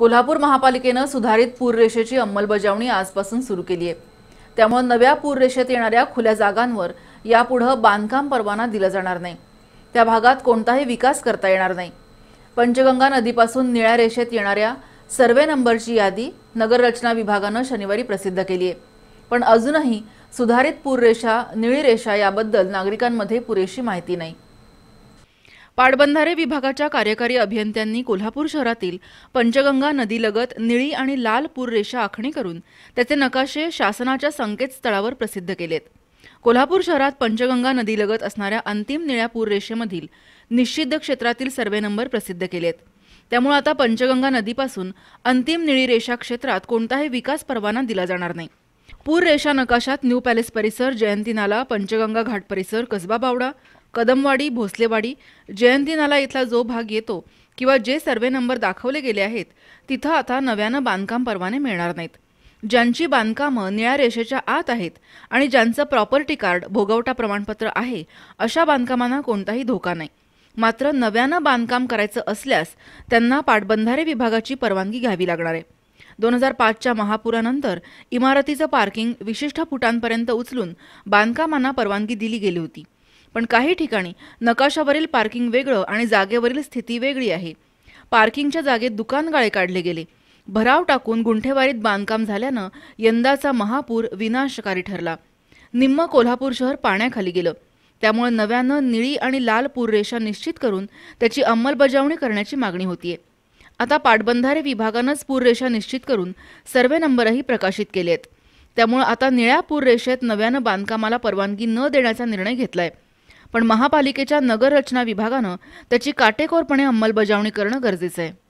कोल्हापूर महापालिकेनं सुधारित पूररेषेची अंमलबजावणी आजपासून सुरू केली आहे त्यामुळे नव्या पूररेषेत येणाऱ्या खुल्या जागांवर यापुढं बांधकाम परवाना दिला जाणार नाही त्या भागात कोणताही विकास करता येणार नाही पंचगंगा नदीपासून निळ्या रेषेत येणाऱ्या सर्वे नंबरची यादी नगररचना विभागानं शनिवारी प्रसिद्ध केली आहे पण अजूनही सुधारित पूररेषा निळी रेषा याबद्दल नागरिकांमध्ये पुरेशी माहिती नाही पाटबंधारे विभागाच्या कार्यकारी अभियंत्यांनी कोल्हापूर शहरातील पंचगंगा नदीलगत निळी आणि लाल पूर रेषा आखणी करून त्याचे नकाशे शासनाच्या संकेतस्थळावर प्रसिद्ध केलेत कोल्हापूर शहरात पंचगंगा नदीलगत असणाऱ्या अंतिम निळ्या पूर रेषेमधील निश्चिद्ध क्षेत्रातील सर्वे नंबर प्रसिद्ध केलेत त्यामुळे आता पंचगंगा नदीपासून अंतिम निळी रेषा क्षेत्रात कोणताही विकास परवाना दिला जाणार नाही पूर रेषा नकाशात न्यू पॅलेस परिसर जयंती नाला पंचगंगा घाट परिसर कसबा बावडा कदमवाडी भोसलेवाडी जयंती नाला इथला जो भाग येतो किंवा जे सर्वे नंबर दाखवले गेले आहेत तिथं आता नव्यानं बांधकाम परवाने मिळणार नाहीत ज्यांची बांधकामं निळ्या रेषेच्या आत आहेत आणि ज्यांचं प्रॉपर्टी कार्ड भोगवटा प्रमाणपत्र आहे अशा बांधकामांना कोणताही धोका नाही मात्र नव्यानं बांधकाम करायचं असल्यास त्यांना पाटबंधारे विभागाची परवानगी घ्यावी लागणार आहे दोन हजार पाचच्या महापुरानंतर इमारतीचं पार्किंग विशिष्ट फुटांपर्यंत उचलून बांधकामांना परवानगी दिली गेली होती पण काही ठिकाणी नकाशावरील पार्किंग वेगळं आणि जागेवरील स्थिती वेगळी आहे पार्किंगच्या जागेत दुकानगाळे काढले गेले भराव टाकून गुंठेवारीत बांधकाम झाल्यानं यंदाचा महापूर विनाशकारी ठरला निम्म कोल्हापूर शहर पाण्याखाली गेलं त्यामुळे नव्यानं निळी आणि लाल रेषा निश्चित करून त्याची अंमलबजावणी करण्याची मागणी होतीये आता पाटबंधारे विभागानंच पूररेषा निश्चित करून सर्वे नंबरही प्रकाशित केलेत त्यामुळे आता निळ्या पूर रेषेत नव्यानं बांधकामाला परवानगी न देण्याचा निर्णय घेतलाय पण महापालिकेच्या नगररचना विभागानं त्याची काटेकोरपणे अंमलबजावणी करणं गरजेचं आहे